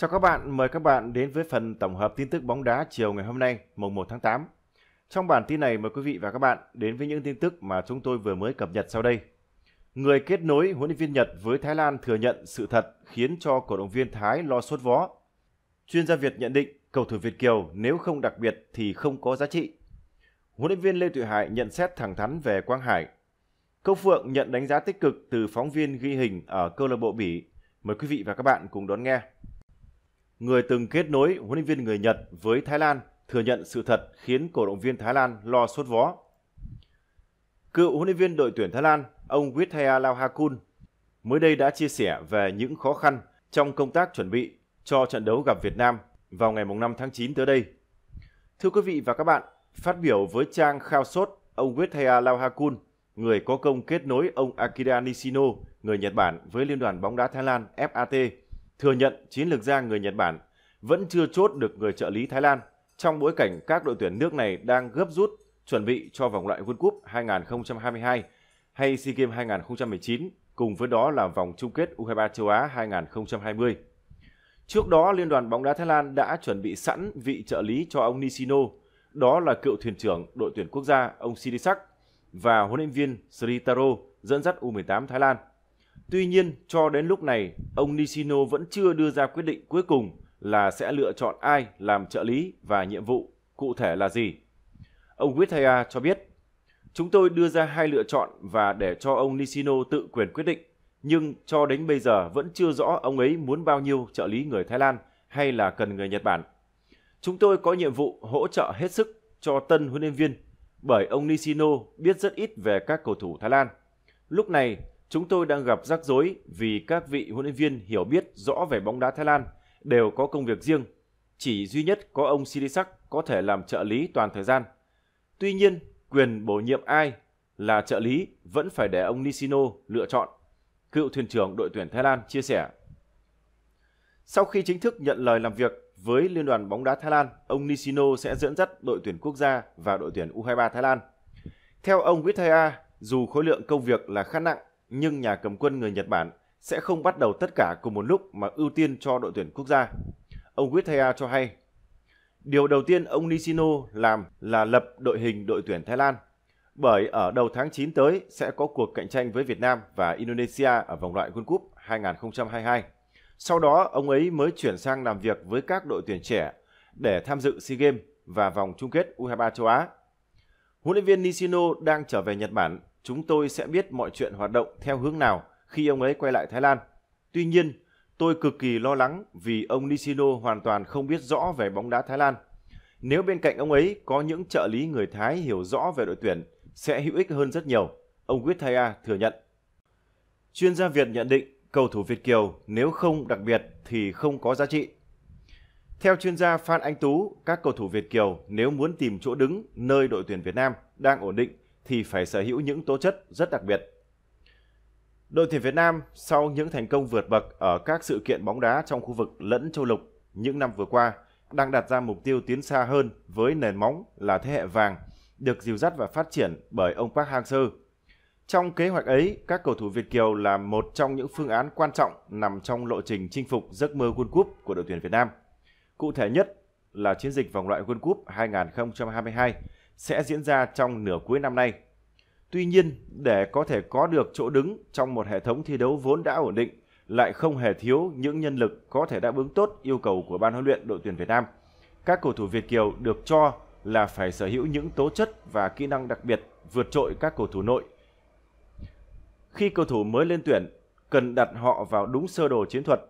Chào các bạn, mời các bạn đến với phần tổng hợp tin tức bóng đá chiều ngày hôm nay, mùng 1 tháng 8. Trong bản tin này mời quý vị và các bạn đến với những tin tức mà chúng tôi vừa mới cập nhật sau đây. Người kết nối huấn luyện viên Nhật với Thái Lan thừa nhận sự thật khiến cho cổ động viên Thái lo sốt vó. Chuyên gia Việt nhận định cầu thủ Việt Kiều nếu không đặc biệt thì không có giá trị. Huấn luyện viên Lê Thụy Hải nhận xét thẳng thắn về Quang Hải. Câu Phượng nhận đánh giá tích cực từ phóng viên ghi hình ở câu lạc bộ Bỉ. Mời quý vị và các bạn cùng đón nghe người từng kết nối huấn luyện viên người Nhật với Thái Lan thừa nhận sự thật khiến cổ động viên Thái Lan lo sốt vó. Cựu huấn luyện viên đội tuyển Thái Lan, ông Withaya Lauhakun, mới đây đã chia sẻ về những khó khăn trong công tác chuẩn bị cho trận đấu gặp Việt Nam vào ngày 5 tháng 9 tới đây. Thưa quý vị và các bạn, phát biểu với trang Khao Sốt, ông Withaya Lauhakun, người có công kết nối ông Akira Nishino, người Nhật Bản với Liên đoàn bóng đá Thái Lan FAT, thừa nhận chiến lược gia người Nhật Bản vẫn chưa chốt được người trợ lý Thái Lan trong bối cảnh các đội tuyển nước này đang gấp rút chuẩn bị cho vòng loại World Cup 2022 hay SEA Games 2019, cùng với đó là vòng chung kết U23 châu Á 2020. Trước đó, Liên đoàn bóng đá Thái Lan đã chuẩn bị sẵn vị trợ lý cho ông Nishino, đó là cựu thuyền trưởng đội tuyển quốc gia ông Sirisak và huấn luyện viên Sri dẫn dắt U18 Thái Lan. Tuy nhiên, cho đến lúc này, ông Nishino vẫn chưa đưa ra quyết định cuối cùng là sẽ lựa chọn ai làm trợ lý và nhiệm vụ cụ thể là gì. Ông Withaya cho biết, Chúng tôi đưa ra hai lựa chọn và để cho ông Nishino tự quyền quyết định, nhưng cho đến bây giờ vẫn chưa rõ ông ấy muốn bao nhiêu trợ lý người Thái Lan hay là cần người Nhật Bản. Chúng tôi có nhiệm vụ hỗ trợ hết sức cho tân huấn luyện viên bởi ông Nishino biết rất ít về các cầu thủ Thái Lan. Lúc này chúng tôi đang gặp rắc rối vì các vị huấn luyện viên hiểu biết rõ về bóng đá Thái Lan đều có công việc riêng. Chỉ duy nhất có ông Sirisak có thể làm trợ lý toàn thời gian. Tuy nhiên, quyền bổ nhiệm ai là trợ lý vẫn phải để ông Nishino lựa chọn, cựu thuyền trưởng đội tuyển Thái Lan chia sẻ. Sau khi chính thức nhận lời làm việc với Liên đoàn bóng đá Thái Lan, ông Nishino sẽ dẫn dắt đội tuyển quốc gia và đội tuyển U23 Thái Lan. Theo ông Withaya, dù khối lượng công việc là khá nặng, nhưng nhà cầm quân người Nhật Bản sẽ không bắt đầu tất cả cùng một lúc mà ưu tiên cho đội tuyển quốc gia. Ông Withaya cho hay, điều đầu tiên ông Nishino làm là lập đội hình đội tuyển Thái Lan, bởi ở đầu tháng 9 tới sẽ có cuộc cạnh tranh với Việt Nam và Indonesia ở vòng loại World Cup 2022. Sau đó, ông ấy mới chuyển sang làm việc với các đội tuyển trẻ để tham dự SEA Games và vòng chung kết U23 châu Á. Huấn luyện viên Nishino đang trở về Nhật Bản chúng tôi sẽ biết mọi chuyện hoạt động theo hướng nào khi ông ấy quay lại Thái Lan. Tuy nhiên, tôi cực kỳ lo lắng vì ông Nishino hoàn toàn không biết rõ về bóng đá Thái Lan. Nếu bên cạnh ông ấy có những trợ lý người Thái hiểu rõ về đội tuyển, sẽ hữu ích hơn rất nhiều, ông Quyết Thay A thừa nhận. Chuyên gia Việt nhận định cầu thủ Việt Kiều nếu không đặc biệt thì không có giá trị. Theo chuyên gia Phan Anh Tú, các cầu thủ Việt Kiều nếu muốn tìm chỗ đứng nơi đội tuyển Việt Nam đang ổn định thì phải sở hữu những tố chất rất đặc biệt. Đội tuyển Việt Nam sau những thành công vượt bậc ở các sự kiện bóng đá trong khu vực lẫn châu lục những năm vừa qua đang đặt ra mục tiêu tiến xa hơn với nền móng là thế hệ vàng được dìu dắt và phát triển bởi ông Park Hang-seo. Trong kế hoạch ấy, các cầu thủ Việt Kiều là một trong những phương án quan trọng nằm trong lộ trình chinh phục giấc mơ World Cup của đội tuyển Việt Nam. Cụ thể nhất là chiến dịch vòng loại World Cup 2022 sẽ diễn ra trong nửa cuối năm nay. Tuy nhiên, để có thể có được chỗ đứng trong một hệ thống thi đấu vốn đã ổn định, lại không hề thiếu những nhân lực có thể đáp ứng tốt yêu cầu của ban huấn luyện đội tuyển Việt Nam. Các cầu thủ Việt Kiều được cho là phải sở hữu những tố chất và kỹ năng đặc biệt vượt trội các cầu thủ nội. Khi cầu thủ mới lên tuyển, cần đặt họ vào đúng sơ đồ chiến thuật,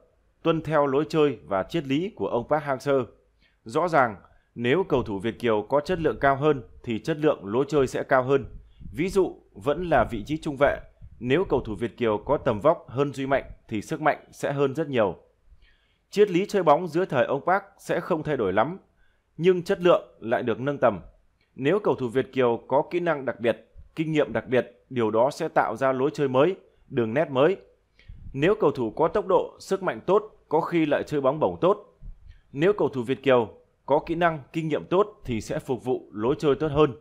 tuân theo lối chơi và triết lý của ông Park Hang-seo. Rõ ràng, nếu cầu thủ Việt Kiều có chất lượng cao hơn thì chất lượng lối chơi sẽ cao hơn. Ví dụ vẫn là vị trí trung vệ, nếu cầu thủ Việt Kiều có tầm vóc hơn Duy Mạnh thì sức mạnh sẽ hơn rất nhiều. Triết lý chơi bóng dưới thời ông Park sẽ không thay đổi lắm, nhưng chất lượng lại được nâng tầm. Nếu cầu thủ Việt Kiều có kỹ năng đặc biệt, kinh nghiệm đặc biệt, điều đó sẽ tạo ra lối chơi mới, đường nét mới. Nếu cầu thủ có tốc độ, sức mạnh tốt, có khi lại chơi bóng bổng tốt. Nếu cầu thủ Việt Kiều có kỹ năng, kinh nghiệm tốt thì sẽ phục vụ lối chơi tốt hơn.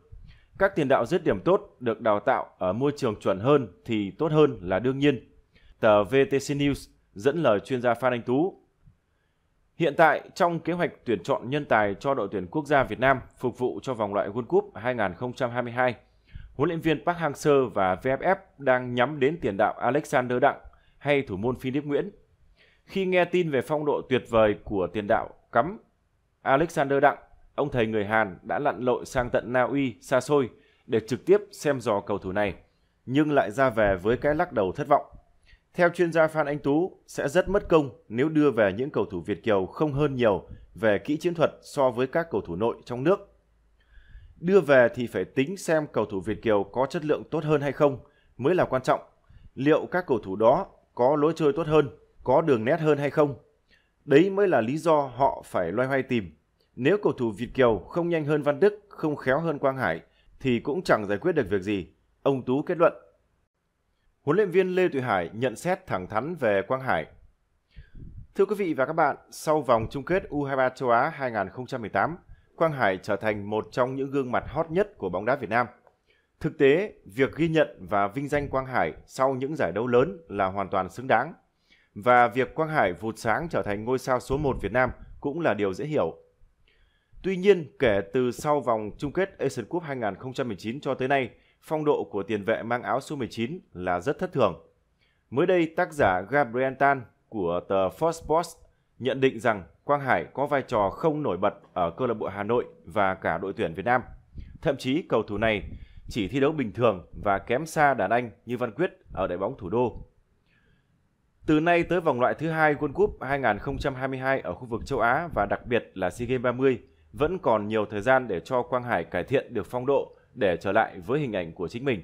Các tiền đạo dứt điểm tốt được đào tạo ở môi trường chuẩn hơn thì tốt hơn là đương nhiên. Tờ VTC News dẫn lời chuyên gia Phan Anh Tú. Hiện tại, trong kế hoạch tuyển chọn nhân tài cho đội tuyển quốc gia Việt Nam phục vụ cho vòng loại World Cup 2022, huấn luyện viên Park Hang-seo và VFF đang nhắm đến tiền đạo Alexander Đặng hay thủ môn Philip Nguyễn. Khi nghe tin về phong độ tuyệt vời của tiền đạo cắm Alexander Đặng, ông thầy người Hàn đã lặn lội sang tận Na Uy xa xôi để trực tiếp xem dò cầu thủ này, nhưng lại ra về với cái lắc đầu thất vọng. Theo chuyên gia Phan Anh Tú, sẽ rất mất công nếu đưa về những cầu thủ Việt Kiều không hơn nhiều về kỹ chiến thuật so với các cầu thủ nội trong nước. Đưa về thì phải tính xem cầu thủ Việt Kiều có chất lượng tốt hơn hay không mới là quan trọng. Liệu các cầu thủ đó có lối chơi tốt hơn, có đường nét hơn hay không Đấy mới là lý do họ phải loay hoay tìm. Nếu cầu thủ Việt Kiều không nhanh hơn Văn Đức, không khéo hơn Quang Hải thì cũng chẳng giải quyết được việc gì, ông Tú kết luận. Huấn luyện viên Lê Thụy Hải nhận xét thẳng thắn về Quang Hải. Thưa quý vị và các bạn, sau vòng chung kết U23 châu Á 2018, Quang Hải trở thành một trong những gương mặt hot nhất của bóng đá Việt Nam. Thực tế, việc ghi nhận và vinh danh Quang Hải sau những giải đấu lớn là hoàn toàn xứng đáng – và việc Quang Hải vụt sáng trở thành ngôi sao số 1 Việt Nam cũng là điều dễ hiểu. Tuy nhiên, kể từ sau vòng chung kết Asian Cup 2019 cho tới nay, phong độ của tiền vệ mang áo số 19 là rất thất thường. Mới đây, tác giả Gabriel Tan của tờ Fox Sports nhận định rằng Quang Hải có vai trò không nổi bật ở câu lạc bộ Hà Nội và cả đội tuyển Việt Nam. Thậm chí cầu thủ này chỉ thi đấu bình thường và kém xa đàn anh như Văn Quyết ở đại bóng thủ đô. Từ nay tới vòng loại thứ hai World Cup 2022 ở khu vực châu Á và đặc biệt là SEA Games 30 vẫn còn nhiều thời gian để cho Quang Hải cải thiện được phong độ để trở lại với hình ảnh của chính mình.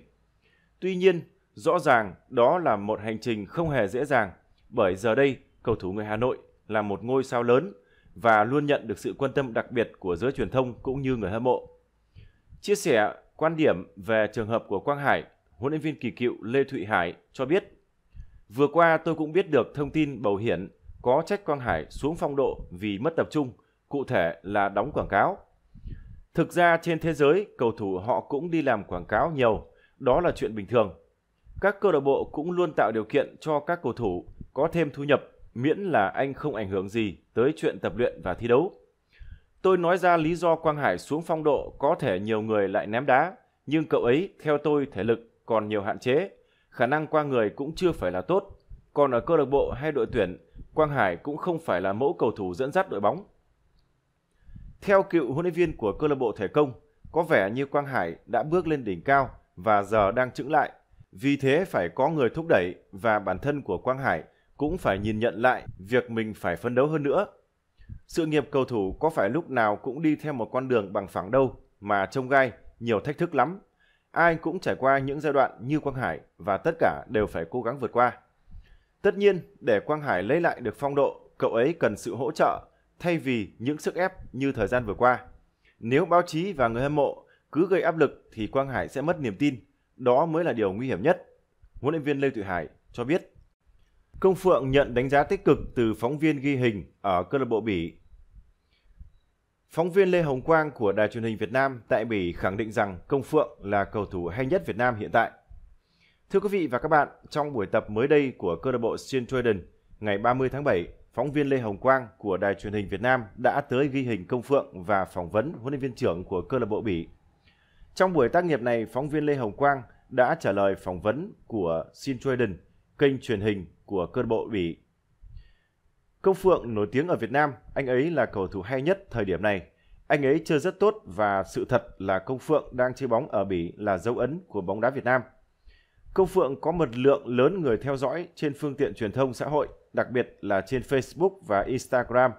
Tuy nhiên, rõ ràng đó là một hành trình không hề dễ dàng bởi giờ đây cầu thủ người Hà Nội là một ngôi sao lớn và luôn nhận được sự quan tâm đặc biệt của giới truyền thông cũng như người hâm mộ. Chia sẻ quan điểm về trường hợp của Quang Hải, huấn luyện viên kỳ cựu Lê Thụy Hải cho biết Vừa qua tôi cũng biết được thông tin bầu hiển có trách Quang Hải xuống phong độ vì mất tập trung, cụ thể là đóng quảng cáo. Thực ra trên thế giới, cầu thủ họ cũng đi làm quảng cáo nhiều, đó là chuyện bình thường. Các câu lạc bộ cũng luôn tạo điều kiện cho các cầu thủ có thêm thu nhập miễn là anh không ảnh hưởng gì tới chuyện tập luyện và thi đấu. Tôi nói ra lý do Quang Hải xuống phong độ có thể nhiều người lại ném đá, nhưng cậu ấy theo tôi thể lực còn nhiều hạn chế khả năng qua người cũng chưa phải là tốt. Còn ở câu lạc bộ hay đội tuyển, Quang Hải cũng không phải là mẫu cầu thủ dẫn dắt đội bóng. Theo cựu huấn luyện viên của câu lạc bộ thể công, có vẻ như Quang Hải đã bước lên đỉnh cao và giờ đang chững lại. Vì thế phải có người thúc đẩy và bản thân của Quang Hải cũng phải nhìn nhận lại việc mình phải phấn đấu hơn nữa. Sự nghiệp cầu thủ có phải lúc nào cũng đi theo một con đường bằng phẳng đâu mà trông gai, nhiều thách thức lắm ai cũng trải qua những giai đoạn như Quang Hải và tất cả đều phải cố gắng vượt qua. Tất nhiên, để Quang Hải lấy lại được phong độ, cậu ấy cần sự hỗ trợ thay vì những sức ép như thời gian vừa qua. Nếu báo chí và người hâm mộ cứ gây áp lực thì Quang Hải sẽ mất niềm tin, đó mới là điều nguy hiểm nhất. Huấn luyện viên Lê Thụy Hải cho biết. Công Phượng nhận đánh giá tích cực từ phóng viên ghi hình ở câu lạc bộ Bỉ Phóng viên Lê Hồng Quang của Đài truyền hình Việt Nam tại Bỉ khẳng định rằng Công Phượng là cầu thủ hay nhất Việt Nam hiện tại. Thưa quý vị và các bạn, trong buổi tập mới đây của câu lạc bộ Centurion ngày 30 tháng 7, phóng viên Lê Hồng Quang của Đài truyền hình Việt Nam đã tới ghi hình Công Phượng và phỏng vấn huấn luyện viên trưởng của câu lạc bộ Bỉ. Trong buổi tác nghiệp này, phóng viên Lê Hồng Quang đã trả lời phỏng vấn của Centurion, kênh truyền hình của câu lạc bộ Bỉ Công Phượng nổi tiếng ở Việt Nam, anh ấy là cầu thủ hay nhất thời điểm này. Anh ấy chơi rất tốt và sự thật là Công Phượng đang chơi bóng ở Bỉ là dấu ấn của bóng đá Việt Nam. Công Phượng có một lượng lớn người theo dõi trên phương tiện truyền thông xã hội, đặc biệt là trên Facebook và Instagram.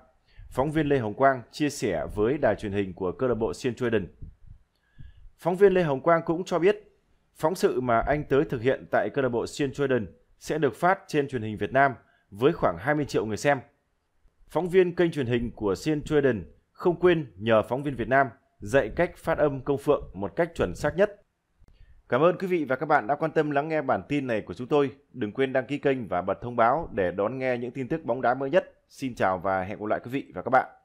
Phóng viên Lê Hồng Quang chia sẻ với đài truyền hình của câu lạc bộ St. Jordan. Phóng viên Lê Hồng Quang cũng cho biết, phóng sự mà anh tới thực hiện tại câu lạc bộ St. Jordan sẽ được phát trên truyền hình Việt Nam với khoảng 20 triệu người xem Phóng viên kênh truyền hình của Sin Trading không quên nhờ phóng viên Việt Nam dạy cách phát âm công phượng một cách chuẩn xác nhất. Cảm ơn quý vị và các bạn đã quan tâm lắng nghe bản tin này của chúng tôi. Đừng quên đăng ký kênh và bật thông báo để đón nghe những tin tức bóng đá mới nhất. Xin chào và hẹn gặp lại quý vị và các bạn.